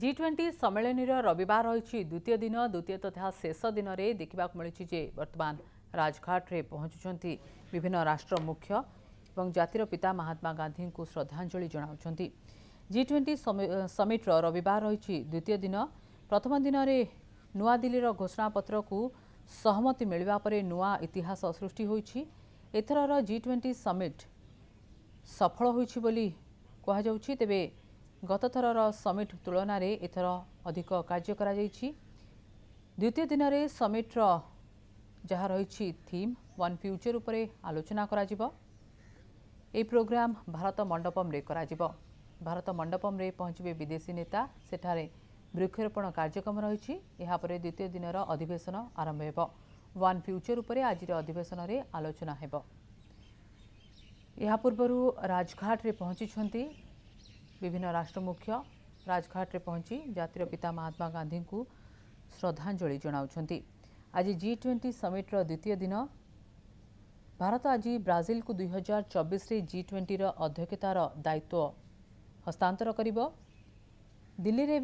G twenty ସମ୍ମିଳନୀର ରବିବାର ରହିଛି ଦ୍ୱିତୀୟ ଦିନ ଦ୍ୱିତୀୟ ତଥା ଶେଷ ଦିନରେ ଦେଖିବାକୁ ମିଳିଛି ଯେ ବର୍ତ୍ତମାନ ରାଜଘାଟରେ ପହଞ୍ଚୁଛନ୍ତି ବିଭିନ୍ନ ରାଷ୍ଟ୍ର ମୁଖ୍ୟ ଏବଂ ଜାତିର ପିତା ମହାତ୍ମା ଗାନ୍ଧୀଙ୍କୁ ଶ୍ରଦ୍ଧାଞ୍ଜଳି ଜଣାଉଛନ୍ତି ଜି ଟ୍ୱେଣ୍ଟି ସମିଟ୍ର ରବିବାର ରହିଛି ଦ୍ୱିତୀୟ ଦିନ ପ୍ରଥମ ଦିନରେ ନୂଆଦିଲ୍ଲୀର ଘୋଷଣାପତ୍ରକୁ ସହମତି ମିଳିବା ପରେ ନୂଆ ଇତିହାସ ସୃଷ୍ଟି ହୋଇଛି ଏଥରର ଜି ଟ୍ୱେଣ୍ଟି ସମିଟ୍ ସଫଳ ହୋଇଛି ବୋଲି କୁହାଯାଉଛି ତେବେ ଗତଥରର ସମିଟ୍ ତୁଳନାରେ ଏଥର ଅଧିକ କାର୍ଯ୍ୟ କରାଯାଇଛି ଦ୍ୱିତୀୟ ଦିନରେ ସମିଟ୍ର ଯାହା ରହିଛି ଥିମ୍ ୱାନ୍ ଫ୍ୟୁଚର୍ ଉପରେ ଆଲୋଚନା କରାଯିବ ଏହି ପ୍ରୋଗ୍ରାମ୍ ଭାରତ ମଣ୍ଡପମ୍ରେ କରାଯିବ ଭାରତ ମଣ୍ଡପମ୍ରେ ପହଞ୍ଚିବେ ବିଦେଶୀ ନେତା ସେଠାରେ ବୃକ୍ଷରୋପଣ କାର୍ଯ୍ୟକ୍ରମ ରହିଛି ଏହାପରେ ଦ୍ୱିତୀୟ ଦିନର ଅଧିବେଶନ ଆରମ୍ଭ ହେବ ୱାନ୍ ଫ୍ୟୁଚର୍ ଉପରେ ଆଜିର ଅଧିବେଶନରେ ଆଲୋଚନା ହେବ ଏହା ପୂର୍ବରୁ ରାଜଘାଟରେ ପହଞ୍ଚିଛନ୍ତି विभिन्न राष्ट्र मुख्य रे पहुंची जातिर पिता महात्मा गान्धी श्रद्धाञ्जली जनाउँछ आज जि ट्वेन्टी समिट्र द्वितीय दिन भारत आज ब्राजिलको दुई हजार चबिसे जि ट्वेन्टी अध्यक्षतार दायित्व हस्तान्तर दिल्ली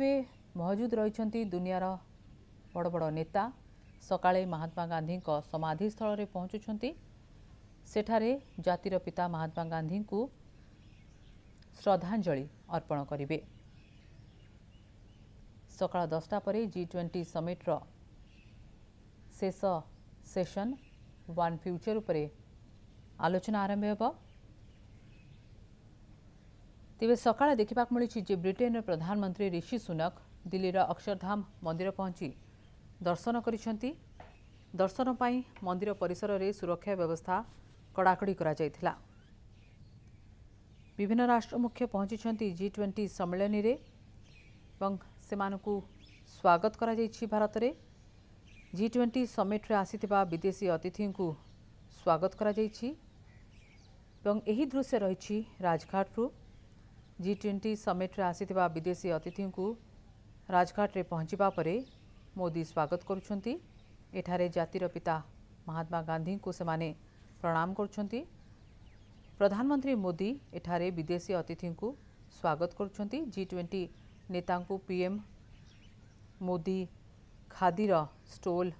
महजुद् रह दुनियाँ र बडब नकाले महात्मा गान्धीको समधिस्थल पहचु सठारे जातिर पिता महात्मा गान्धीको श्रद्धाञ्जली अर्पण गरे सकाल दसटा जिट्वेन्टी समिट्र शेष सेसन वान फ्युचर आलोचना आरम्भ तेह्र सकाले देख्दा जे ब्रिटेन र प्रधानमन्त्री ऋषि सुनक दिल्ली र अक्षरधाम मन्दिर पहुँच दर्शन गरिन्छ दर्शनप मन्दिर रे सुरक्षा व्यवस्था कडाकडी गरि विभिन्न राष्ट्र मुख्य पहुँची जि ट्वेंटी सम्मेलन से स्वागत करा कर भारत जि ट्वेंटी समिट्रे आसी विदेशी अतिथि को स्वागत कर दृश्य रही राजघाट्रु जि ट्वेंटी समिट्रे आसी विदेशी अतिथि को में पहुँचापर मोदी स्वागत करुँचार जातिर पिता महात्मा गांधी को सेने प्रणाम करुँचार प्रधानमंत्री मोदी एठारे विदेशी अतिथि को स्वागत कर जी ट्वेंटी नेता पीएम मोदी खादीर स्टोल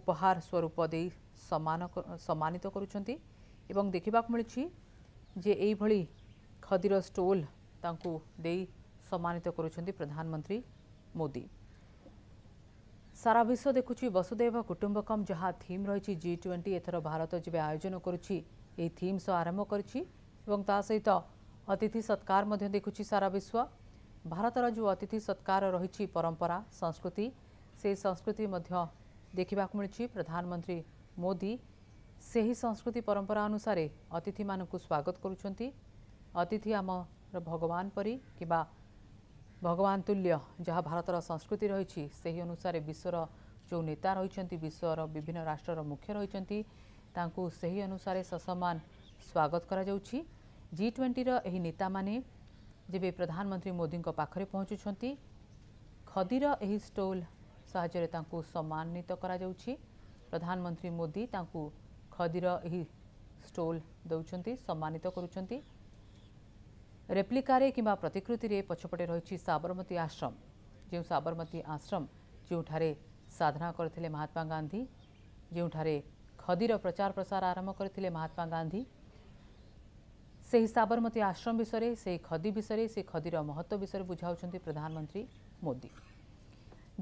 उपहार स्वरूप दे सम्मान सम्मानित कर देखा मिली जे यही खदीर स्टोल सम्मानित कर प्रधानमंत्री मोदी सारा विश्व देखुची वसुदेव कुटुंबकम जहाँ थीम रही जी ट्वेंटी एथर भारत जब आयोजन करुच्छी ଏହି ଥିମ୍ ସହ ଆରମ୍ଭ କରିଛି ଏବଂ ତା ସହିତ ଅତିଥି ସତ୍କାର ମଧ୍ୟ ଦେଖୁଛି ସାରା ବିଶ୍ୱ ଭାରତର ଯେଉଁ ଅତିଥି ସତ୍କାର ରହିଛି ପରମ୍ପରା ସଂସ୍କୃତି ସେହି ସଂସ୍କୃତି ମଧ୍ୟ ଦେଖିବାକୁ ମିଳିଛି ପ୍ରଧାନମନ୍ତ୍ରୀ ମୋଦି ସେହି ସଂସ୍କୃତି ପରମ୍ପରା ଅନୁସାରେ ଅତିଥିମାନଙ୍କୁ ସ୍ୱାଗତ କରୁଛନ୍ତି ଅତିଥି ଆମର ଭଗବାନ ପରି କିମ୍ବା ଭଗବାନ ତୁଲ୍ୟ ଯାହା ଭାରତର ସଂସ୍କୃତି ରହିଛି ସେହି ଅନୁସାରେ ବିଶ୍ୱର ଯେଉଁ ନେତା ରହିଛନ୍ତି ବିଶ୍ୱର ବିଭିନ୍ନ ରାଷ୍ଟ୍ରର ମୁଖ୍ୟ ରହିଛନ୍ତି ତାଙ୍କୁ ସେହି ଅନୁସାରେ ସସମ୍ମାନ ସ୍ୱାଗତ କରାଯାଉଛି ଜି ଟ୍ୱେଣ୍ଟିର ଏହି ନେତାମାନେ ଯେବେ ପ୍ରଧାନମନ୍ତ୍ରୀ ମୋଦିଙ୍କ ପାଖରେ ପହଞ୍ଚୁଛନ୍ତି ଖଦିର ଏହି ଷ୍ଟୋଲ୍ ସାହାଯ୍ୟରେ ତାଙ୍କୁ ସମ୍ମାନିତ କରାଯାଉଛି ପ୍ରଧାନମନ୍ତ୍ରୀ ମୋଦି ତାଙ୍କୁ ଖଦିର ଏହି ଷ୍ଟୋଲ୍ ଦେଉଛନ୍ତି ସମ୍ମାନିତ କରୁଛନ୍ତି ରେପ୍ଲିକାରେ କିମ୍ବା ପ୍ରତିକୃତିରେ ପଛପଟେ ରହିଛି ସାବରମତୀ ଆଶ୍ରମ ଯେଉଁ ସାବରମତୀ ଆଶ୍ରମ ଯେଉଁଠାରେ ସାଧନା କରିଥିଲେ ମହାତ୍ମା ଗାନ୍ଧୀ ଯେଉଁଠାରେ खदीर प्रचार प्रसार आरंभ करते महात्मा गांधी से ही साबरमती आश्रम विषय से खदी विषय से खदीर महत्व विषय बुझाऊँ प्रधानमंत्री मोदी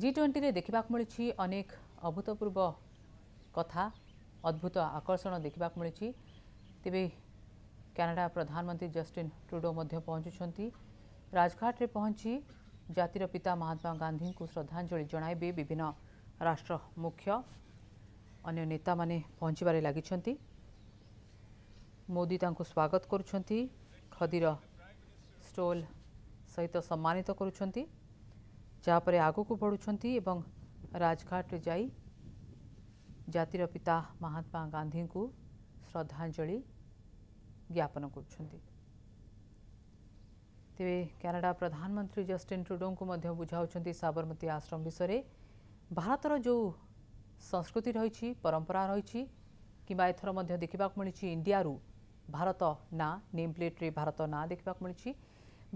जि ट्वेंटी देखा मिली अनेक अभूतपूर्व कथा अद्भुत आकर्षण देखा मिली तेरे कानाडा प्रधानमंत्री जस्टिन ट्रुडो पहुँचुंट राजघाटे पहुंची जातिर पिता महात्मा गांधी को श्रद्धाजलि जन विभिन्न राष्ट्र मुख्य अन्य नेता माने पहुँचवे लगी मोदी तांको स्वागत करदीर स्टोल सहित सम्मानित करपर आग को एवं राजघाट जातिर पिता महात्मा गांधी को श्रद्धाजलि ज्ञापन करनाडा प्रधानमंत्री जस्टिन ट्रुडो को बुझाऊ साबरमती आश्रम विषय भारत जो ସଂସ୍କୃତି ରହିଛି ପରମ୍ପରା ରହିଛି କିମ୍ବା ଏଥର ମଧ୍ୟ ଦେଖିବାକୁ ମିଳିଛି ଇଣ୍ଡିଆରୁ ଭାରତ ନାଁ ନେମ୍ ପ୍ଲେଟ୍ରେ ଭାରତ ନାଁ ଦେଖିବାକୁ ମିଳିଛି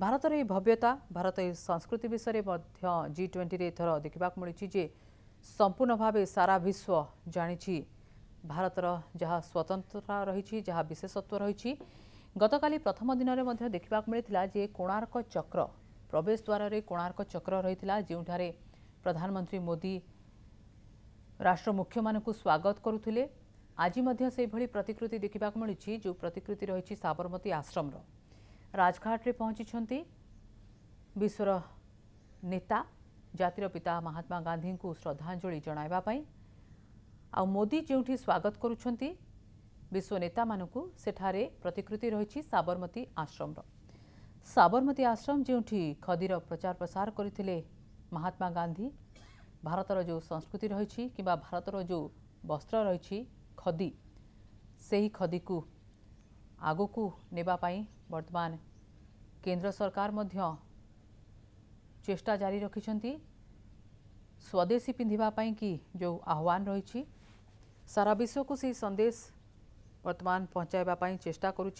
ଭାରତର ଏହି ଭବ୍ୟତା ଭାରତ ଏହି ସଂସ୍କୃତି ବିଷୟରେ ମଧ୍ୟ ଜି ଟ୍ୱେଣ୍ଟିରେ ଏଥର ଦେଖିବାକୁ ମିଳିଛି ଯେ ସମ୍ପୂର୍ଣ୍ଣ ଭାବେ ସାରା ବିଶ୍ୱ ଜାଣିଛି ଭାରତର ଯାହା ସ୍ୱତନ୍ତ୍ରତା ରହିଛି ଯାହା ବିଶେଷତ୍ୱ ରହିଛି ଗତକାଲି ପ୍ରଥମ ଦିନରେ ମଧ୍ୟ ଦେଖିବାକୁ ମିଳିଥିଲା ଯେ କୋଣାର୍କ ଚକ୍ର ପ୍ରବେଶ ଦ୍ୱାରରେ କୋଣାର୍କ ଚକ୍ର ରହିଥିଲା ଯେଉଁଠାରେ ପ୍ରଧାନମନ୍ତ୍ରୀ ମୋଦି ରାଷ୍ଟ୍ର ମୁଖ୍ୟମାନଙ୍କୁ ସ୍ୱାଗତ କରୁଥିଲେ ଆଜି ମଧ୍ୟ ସେହିଭଳି ପ୍ରତିକୃତି ଦେଖିବାକୁ ମିଳିଛି ଯେଉଁ ପ୍ରତିକୃତି ରହିଛି ସାବରମତୀ ଆଶ୍ରମର ରାଜଘାଟରେ ପହଞ୍ଚିଛନ୍ତି ବିଶ୍ୱର ନେତା ଜାତିର ପିତା ମହାତ୍ମା ଗାନ୍ଧୀଙ୍କୁ ଶ୍ରଦ୍ଧାଞ୍ଜଳି ଜଣାଇବା ପାଇଁ ଆଉ ମୋଦି ଯେଉଁଠି ସ୍ୱାଗତ କରୁଛନ୍ତି ବିଶ୍ୱ ନେତାମାନଙ୍କୁ ସେଠାରେ ପ୍ରତିକୃତି ରହିଛି ସାବରମତୀ ଆଶ୍ରମର ସାବରମତୀ ଆଶ୍ରମ ଯେଉଁଠି ଖଦୀର ପ୍ରଚାର ପ୍ରସାର କରିଥିଲେ ମହାତ୍ମା ଗାନ୍ଧୀ भारत जो संस्कृति रही कि भारत जो वस्त्र रही खदी से ही खदी को आग को नेपाई बर्तमान केंद्र सरकार चेष्टा जारी रखिंट स्वदेशी पिंधापी कि जो आह्वान रही सारा विश्व को से संदेश बर्तमान पहुँचाप चेष्टा कर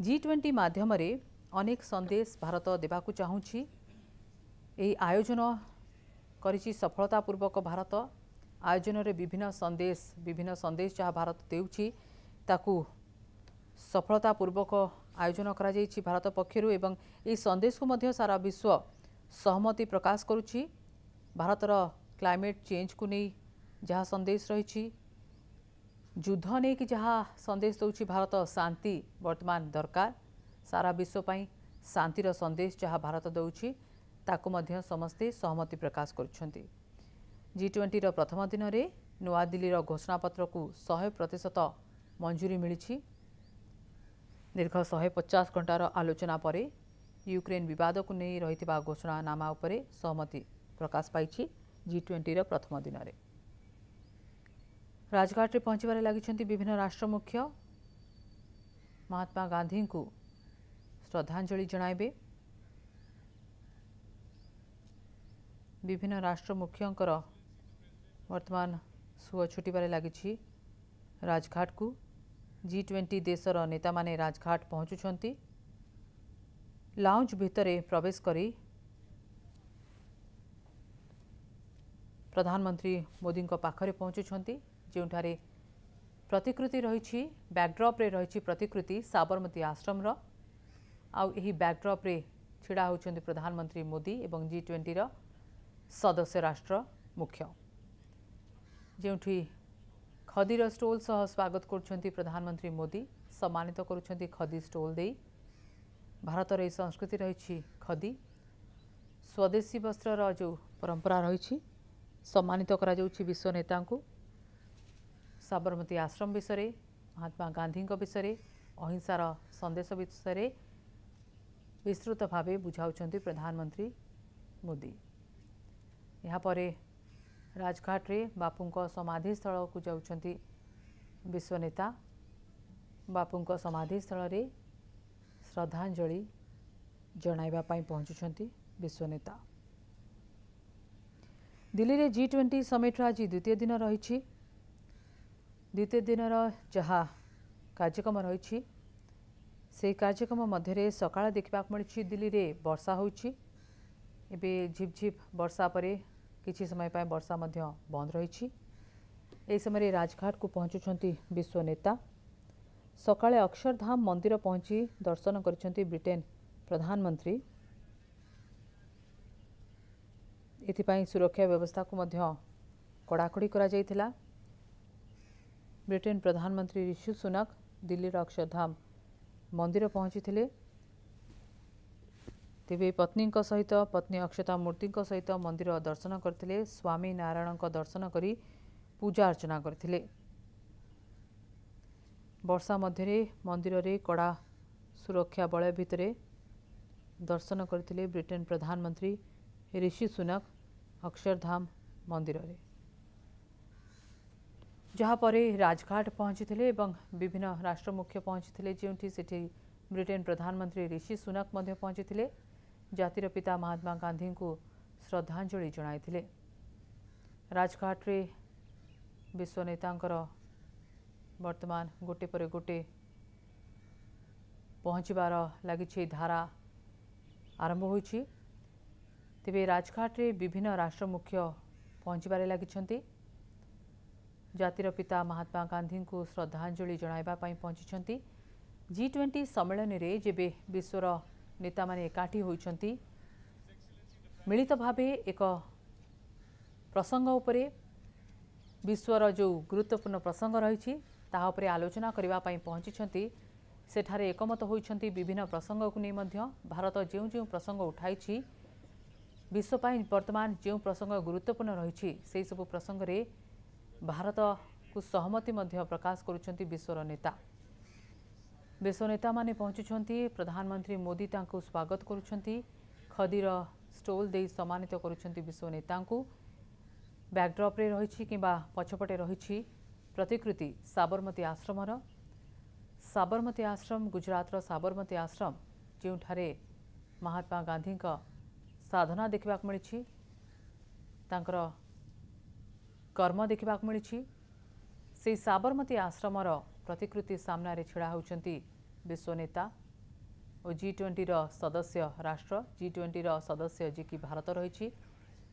जि ट्वेंटी मध्यम अनेक संदेश भारत देवाकू चाहूँ आयोजन କରିଛି ସଫଳତାପୂର୍ବକ ଭାରତ ଆୟୋଜନରେ ବିଭିନ୍ନ ସନ୍ଦେଶ ବିଭିନ୍ନ ସନ୍ଦେଶ ଯାହା ଭାରତ ଦେଉଛି ତାକୁ ସଫଳତାପୂର୍ବକ ଆୟୋଜନ କରାଯାଇଛି ଭାରତ ପକ୍ଷରୁ ଏବଂ ଏହି ସନ୍ଦେଶକୁ ମଧ୍ୟ ସାରା ବିଶ୍ୱ ସହମତି ପ୍ରକାଶ କରୁଛି ଭାରତର କ୍ଲାଇମେଟ୍ ଚେଞ୍ଜକୁ ନେଇ ଯାହା ସନ୍ଦେଶ ରହିଛି ଯୁଦ୍ଧ ନେଇକି ଯାହା ସନ୍ଦେଶ ଦେଉଛି ଭାରତ ଶାନ୍ତି ବର୍ତ୍ତମାନ ଦରକାର ସାରା ବିଶ୍ୱ ପାଇଁ ଶାନ୍ତିର ସନ୍ଦେଶ ଯାହା ଭାରତ ଦେଉଛି ତାକୁ ମଧ୍ୟ ସମସ୍ତେ ସହମତି ପ୍ରକାଶ କରିଛନ୍ତି ଜି ଟ୍ୱେଣ୍ଟିର ପ୍ରଥମ ଦିନରେ ନୂଆଦିଲ୍ଲୀର ଘୋଷଣାପତ୍ରକୁ ଶହେ ପ୍ରତିଶତ ମଞ୍ଜୁରୀ ମିଳିଛି ଦୀର୍ଘ ଶହେ ପଚାଶ ଘଣ୍ଟାର ଆଲୋଚନା ପରେ ୟୁକ୍ରେନ୍ ବିବାଦକୁ ନେଇ ରହିଥିବା ଘୋଷଣାନାମା ଉପରେ ସହମତି ପ୍ରକାଶ ପାଇଛି ଜି ଟ୍ୱେଣ୍ଟିର ପ୍ରଥମ ଦିନରେ ରାଜଘାଟରେ ପହଞ୍ଚିବାରେ ଲାଗିଛନ୍ତି ବିଭିନ୍ନ ରାଷ୍ଟ୍ର ମୁଖ୍ୟ ମହାତ୍ମା ଗାନ୍ଧୀଙ୍କୁ ଶ୍ରଦ୍ଧାଞ୍ଜଳି ଜଣାଇବେ ବିଭିନ୍ନ ରାଷ୍ଟ୍ର ମୁଖ୍ୟଙ୍କର ବର୍ତ୍ତମାନ ସୁଅ ଛୁଟିବାରେ ଲାଗିଛି ରାଜଘାଟକୁ ଜି ଟ୍ୱେଣ୍ଟି ଦେଶର ନେତାମାନେ ରାଜଘାଟ ପହଞ୍ଚୁଛନ୍ତି ଲାଉଞ୍ଜ ଭିତରେ ପ୍ରବେଶ କରି ପ୍ରଧାନମନ୍ତ୍ରୀ ମୋଦିଙ୍କ ପାଖରେ ପହଞ୍ଚୁଛନ୍ତି ଯେଉଁଠାରେ ପ୍ରତିକୃତି ରହିଛି ବ୍ୟାକଡ୍ରପ୍ରେ ରହିଛି ପ୍ରତିକୃତି ସାବରମତୀ ଆଶ୍ରମର ଆଉ ଏହି ବ୍ୟାକଡ୍ରପ୍ରେ ଛିଡ଼ା ହେଉଛନ୍ତି ପ୍ରଧାନମନ୍ତ୍ରୀ ମୋଦି ଏବଂ ଜି ଟ୍ୱେଣ୍ଟିର ସଦସ୍ୟ ରାଷ୍ଟ୍ର ମୁଖ୍ୟ ଯେଉଁଠି ଖଦିର ଷ୍ଟୋଲ ସହ ସ୍ୱାଗତ କରୁଛନ୍ତି ପ୍ରଧାନମନ୍ତ୍ରୀ ମୋଦି ସମ୍ମାନିତ କରୁଛନ୍ତି ଖଦି ଷ୍ଟୋଲ ଦେଇ ଭାରତର ଏହି ସଂସ୍କୃତି ରହିଛି ଖଦି ସ୍ୱଦେଶୀ ବସ୍ତ୍ରର ଯେଉଁ ପରମ୍ପରା ରହିଛି ସମ୍ମାନିତ କରାଯାଉଛି ବିଶ୍ୱ ନେତାଙ୍କୁ ସାବରମତୀ ଆଶ୍ରମ ବିଷୟରେ ମହାତ୍ମା ଗାନ୍ଧୀଙ୍କ ବିଷୟରେ ଅହିଂସାର ସନ୍ଦେଶ ବିଷୟରେ ବିସ୍ତୃତ ଭାବେ ବୁଝାଉଛନ୍ତି ପ୍ରଧାନମନ୍ତ୍ରୀ ମୋଦି ଏହାପରେ ରାଜଘାଟରେ ବାପୁଙ୍କ ସମାଧିସ୍ଥଳକୁ ଯାଉଛନ୍ତି ବିଶ୍ୱନେତା ବାପୁଙ୍କ ସମାଧିସ୍ଥଳରେ ଶ୍ରଦ୍ଧାଞ୍ଜଳି ଜଣାଇବା ପାଇଁ ପହଞ୍ଚୁଛନ୍ତି ବିଶ୍ୱନେତା ଦିଲ୍ଲୀରେ ଜି ଟ୍ୱେଣ୍ଟି ସମିଟ୍ର ଆଜି ଦ୍ୱିତୀୟ ଦିନ ରହିଛି ଦ୍ୱିତୀୟ ଦିନର ଯାହା କାର୍ଯ୍ୟକ୍ରମ ରହିଛି ସେହି କାର୍ଯ୍ୟକ୍ରମ ମଧ୍ୟରେ ସକାଳେ ଦେଖିବାକୁ ମିଳିଛି ଦିଲ୍ଲୀରେ ବର୍ଷା ହେଉଛି ଏବେ ଝିପ୍ ଝିପ୍ ବର୍ଷା ପରେ किसी समय पर बर्षा बंद रही समय राजघाट को पहुँचुंट विश्व नेता सका अक्षरधाम मंदिर पहुंची दर्शन कर ब्रिटेन प्रधानमंत्री एथपाई सुरक्षा व्यवस्था को मध्य कड़ाकड़ी करा ब्रिटेन प्रधानमंत्री ऋषि सुनक दिल्लीर अक्षरधाम मंदिर पहुँची બે પત્ની કો સહિત પત્ની અક્ષતા મૂર્તિ કો સહિત મંદિર દર્શન કરતલે સ્વામી નારાણ કો દર્શન કરી પૂજા અર્ચના કરી થિલે વર્ષા મધરે મંદિર રે કડા સુરક્ષા બળ ભીતરે દર્શન કરી થિલે બ્રિટન પ્રધાનમંત્રી ઋષિ સુનક અક્ષરधाम મંદિર રે જહા પરે રાજઘાટ પહોંચી થિલે એબંગ વિભિન્ન રાષ્ટ્રમુખ્ય પહોંચી થિલે જીઉંટી સિતિ બ્રિટન પ્રધાનમંત્રી ઋષિ સુનક મધે પહોંચી થિલે जातिर पिता महात्मा गान्धीको श्रद्धाञ्जली जाघाट्रे विश्व नेता बर्तमान गटेपछि गोटे पहचबार लाग धारा आरंभ आरम्भ राजघाट राजाटे विभिन्न राष्ट्र मुख्य पिता महात्मा लागहात्मा को श्रद्धाञ्जली जो पहचिचि जि ट्वेन्टी सम्मिलर जब विश्व र ନେତାମାନେ ଏକାଠି ହୋଇଛନ୍ତି ମିଳିତ ଭାବେ ଏକ ପ୍ରସଙ୍ଗ ଉପରେ ବିଶ୍ୱର ଯେଉଁ ଗୁରୁତ୍ୱପୂର୍ଣ୍ଣ ପ୍ରସଙ୍ଗ ରହିଛି ତାହା ଉପରେ ଆଲୋଚନା କରିବା ପାଇଁ ପହଞ୍ଚିଛନ୍ତି ସେଠାରେ ଏକମତ ହୋଇଛନ୍ତି ବିଭିନ୍ନ ପ୍ରସଙ୍ଗକୁ ନେଇ ମଧ୍ୟ ଭାରତ ଯେଉଁ ଯେଉଁ ପ୍ରସଙ୍ଗ ଉଠାଇଛି ବିଶ୍ୱ ପାଇଁ ବର୍ତ୍ତମାନ ଯେଉଁ ପ୍ରସଙ୍ଗ ଗୁରୁତ୍ୱପୂର୍ଣ୍ଣ ରହିଛି ସେହିସବୁ ପ୍ରସଙ୍ଗରେ ଭାରତକୁ ସହମତି ମଧ୍ୟ ପ୍ରକାଶ କରୁଛନ୍ତି ବିଶ୍ୱର ନେତା विश्व नेता मैंने पहुंचुंट प्रधानमंत्री मोदी स्वागत खदीर स्टोल दे सम्मानित करश्व नेता बैकड्रप्रे रही कि पछपटे रही प्रतिकृति साबरमती आश्रम साबरमती आश्रम गुजरात साबरमती आश्रम जोठार महात्मा गांधी का साधना देखा मिली कर्म देखा मिली से साबरमती आश्रम प्रतिकृति सामन ढड़ा होती विश्व नेता और जी ट्वेंटी सदस्य राष्ट्र जी ट्वेंटी सदस्य जी कि भारत रही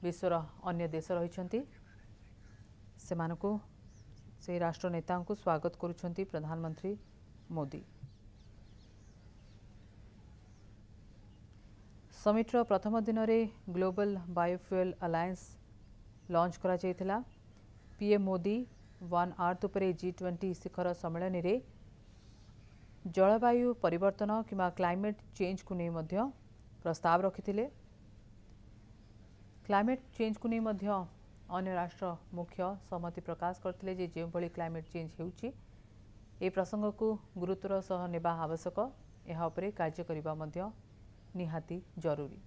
विश्वर अन्य देश रही से राष्ट्र नेता को स्वागत करुँच प्रधानमंत्री मोदी समिट्र प्रथम दिन में global biofuel alliance launch PM Modi one earth उपर जी ट्वेंटी शिखर सम्मेलन में जलवायु परिवर्तन किमा क्लेट चेन्ज कुराव रकिले कलेट चेन्ज अन्य राष्ट्र मुख्य सहमति प्रकाश गरि क्लमेट चेन्ज हुन्छ ए प्रसङ्गको गुरुत्व नवश्यक यहाँ निहाती जरूरी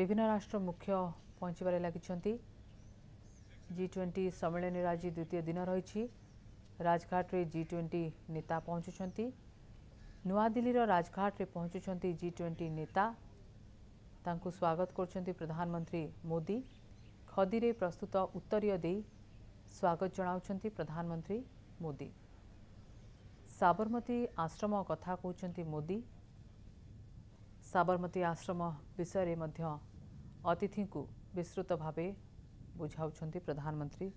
विभिन्न राष्ट्र मुख्य पहचवारे जी ट्वेन्टी सम्मेलन आज द्वितीय दिन रहि राजघाटे जि ट्वेंटी नेता दिल्लीर राजघाट राजघाटे पहुँचुंट जि ट्वेंटी नेता स्वागत कर प्रधानमंत्री मोदी खदी में प्रस्तुत उत्तर दे स्वागत जनावं प्रधानमंत्री मोदी साबरमती आश्रम कथा कहते मोदी साबरमती आश्रम विषय अतिथि को विस्तृत भाव बुझाऊ प्रधानमंत्री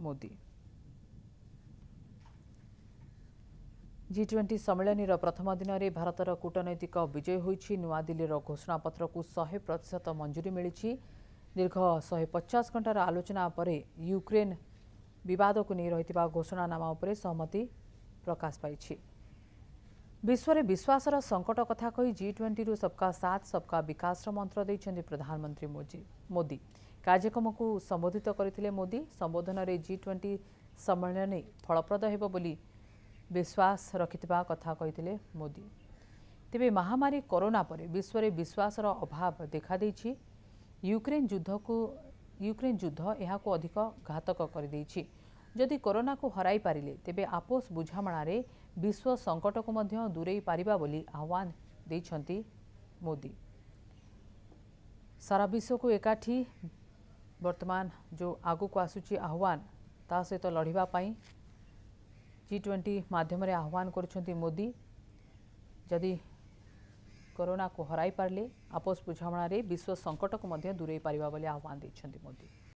मोदी जि ट्वेन्टी सम्मिलिर प्रथम दिन भारत र कूटनैतिक विजय हुन्छ नुवादी र घोषणापत्र शे प्रतिशत मञ्जुरी मिले दीर्घ शपचास घटार आलोचना पर युक्रेन को नै रहिले घोषणानामा सहमति प्रकाश पाँच विश्व विश्वास र सङ्कट कथा जि ट्वेन्टी सब्का साथ सबका बिकास र मन्त्र प्रधानमन्त्री प्रधानमंत्री मोदी कार्यक्रमको सम्बोधित गरि मोदी सम्बोधनले जि सम्मेलन सम्मिल फलप्रद विश्वास कथा कथाले मोदी तेबै महामारी कोरोना पर विश्वर विश्वास र अभाव देखादेछुक्रेन जुद्धको युक्रेन जुद्ध यहाँ अधिक घातक गरिदिन्छ जति कोरोना हरै पारे तेबे आपोस बुझाम विश्व संकट को मध्य बोली आह्वान दिन्छ मोदी सारा विश्व को एक वर्तमान जो आगु को आसु आह्वान त सहित लड्वाई ଜି ଟ୍ୱେଣ୍ଟି ମାଧ୍ୟମରେ ଆହ୍ୱାନ କରିଛନ୍ତି ମୋଦି ଯଦି କରୋନାକୁ ହରାଇ ପାରିଲେ ଆପୋଷ ବୁଝାମଣାରେ ବିଶ୍ୱ ସଙ୍କଟକୁ ମଧ୍ୟ ଦୂରେଇ ପାରିବା ବୋଲି ଆହ୍ୱାନ ଦେଇଛନ୍ତି ମୋଦି